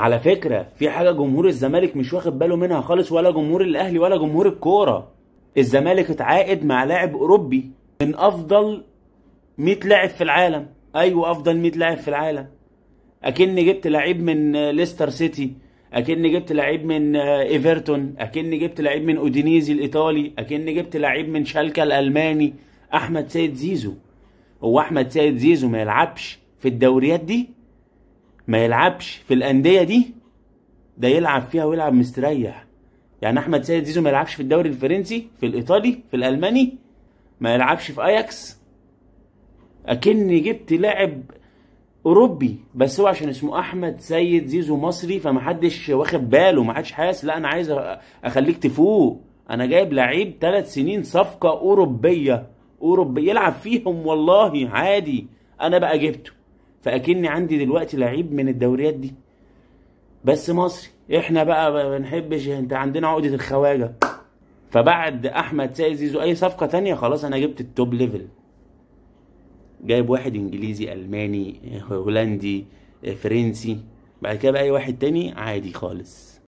على فكره في حاجه جمهور الزمالك مش واخد باله منها خالص ولا جمهور الاهلي ولا جمهور الكوره الزمالك اتعاقد مع لاعب اوروبي من افضل 100 لاعب في العالم ايوه افضل 100 لاعب في العالم اكني جبت لعيب من ليستر سيتي اكني جبت لعيب من ايفرتون اكني جبت لعيب من اودينيزي الايطالي اكني جبت لعيب من شالكا الالماني احمد سيد زيزو هو احمد سيد زيزو ما يلعبش في الدوريات دي ما يلعبش في الانديه دي ده يلعب فيها ويلعب مستريح يعني احمد سيد زيزو ما يلعبش في الدوري الفرنسي في الايطالي في الالماني ما يلعبش في اياكس اكني جبت لاعب اوروبي بس هو عشان اسمه احمد سيد زيزو مصري فمحدش واخد باله محدش حاسس لا انا عايز اخليك تفوق انا جايب لعيب ثلاث سنين صفقه اوروبيه اوروبي يلعب فيهم والله عادي انا بقى جبته فاكني عندي دلوقتي لعيب من الدوريات دي بس مصري احنا بقى ما بنحبش انت عندنا عقده الخواجه فبعد احمد سيد زيزو اي صفقه تانية خلاص انا جبت التوب ليفل جايب واحد انجليزي الماني هولندي فرنسي بعد كده بقى اي واحد تاني عادي خالص